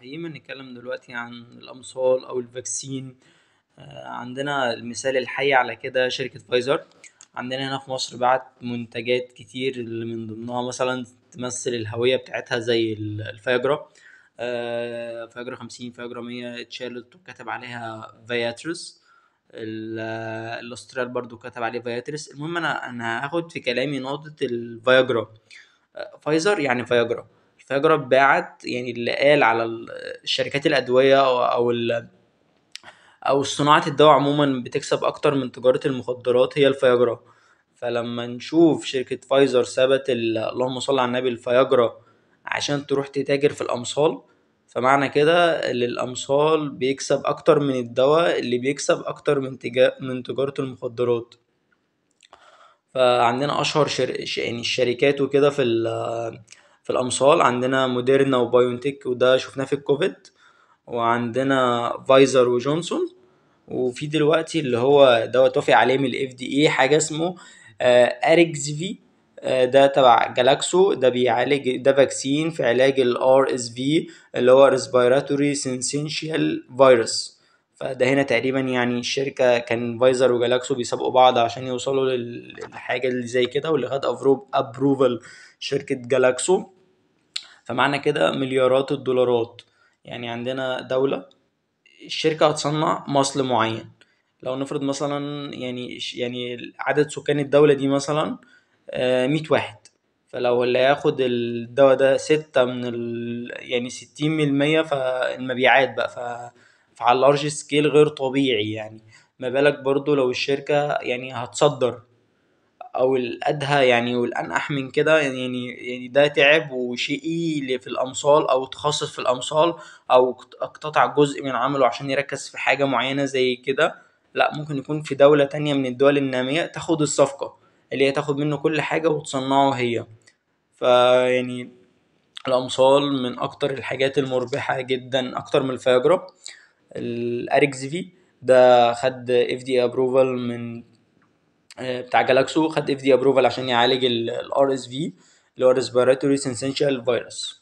هيما نتكلم دلوقتي عن الأمصال أو الفاكسين آه، عندنا المثال الحي على كده شركة فايزر عندنا هنا في مصر بعت منتجات كتير اللي من ضمنها مثلا تمثل الهوية بتاعتها زي الفياجرا آه، فياجرا خمسين فياجرا مية اتشالت وكتب عليها فياترس الاسترال برضو كتب عليه فياترس المهم انا انا هاخد في كلامي نقطة الفياجرا آه، فايزر يعني فياجرا فيجرب باعت يعني اللي قال على شركات الادويه او او او صناعه الدواء عموما بتكسب اكتر من تجاره المخدرات هي الفياجرا فلما نشوف شركه فايزر سابت اللهم صل على النبي الفياجرا عشان تروح تتاجر في الامصال فمعنى كده ان الامصال بيكسب اكتر من الدواء اللي بيكسب اكتر من تجا... من تجاره المخدرات فعندنا اشهر شر... يعني الشركات وكده في ال... في الأمصال عندنا موديرنا وبايونتك وده شفناه في الكوفيد وعندنا فايزر وجونسون وفي دلوقتي اللي هو دوت وافق عليه من الاف دي اي حاجه اسمه آه، اريكس في آه، ده تبع جالاكسو ده بيعالج ده فاكسين في علاج الار اس في اللي هو ريسبيراتوري سينسينشال فيروس فده هنا تقريبا يعني الشركه كان فايزر وجالاكسو بيسابقوا بعض عشان يوصلوا للحاجه اللي زي كده واللي خد ابروفل شركه جالاكسو فمعنى كده مليارات الدولارات يعني عندنا دولة الشركة هتصنع مصل معين لو نفرض مثلا يعني يعني عدد سكان الدولة دي مثلا آه، مية واحد فلو اللي هياخد الدواء ده ستة من ال... يعني ستين من المية فالمبيعات بقى ف... فعلى لارج سكيل غير طبيعي يعني ما بالك برضو لو الشركة يعني هتصدر او الادهى يعني والانقح من كده يعني يعني ده تعب وشقي في الامصال او تخصص في الامصال او اقتطع جزء من عمله عشان يركز في حاجه معينه زي كده لا ممكن يكون في دوله تانية من الدول الناميه تاخد الصفقه اللي هي تاخد منه كل حاجه وتصنعه هي فيعني الامصال من اكتر الحاجات المربحه جدا اكتر من الفياجرا الاريكزفي ده خد اف دي ابروفال من آه، بتاع جالاكسو خد اف دي ابروفال عشان يعالج الار اس في اللي هو ريسبيراتوري سينسينشال فيروس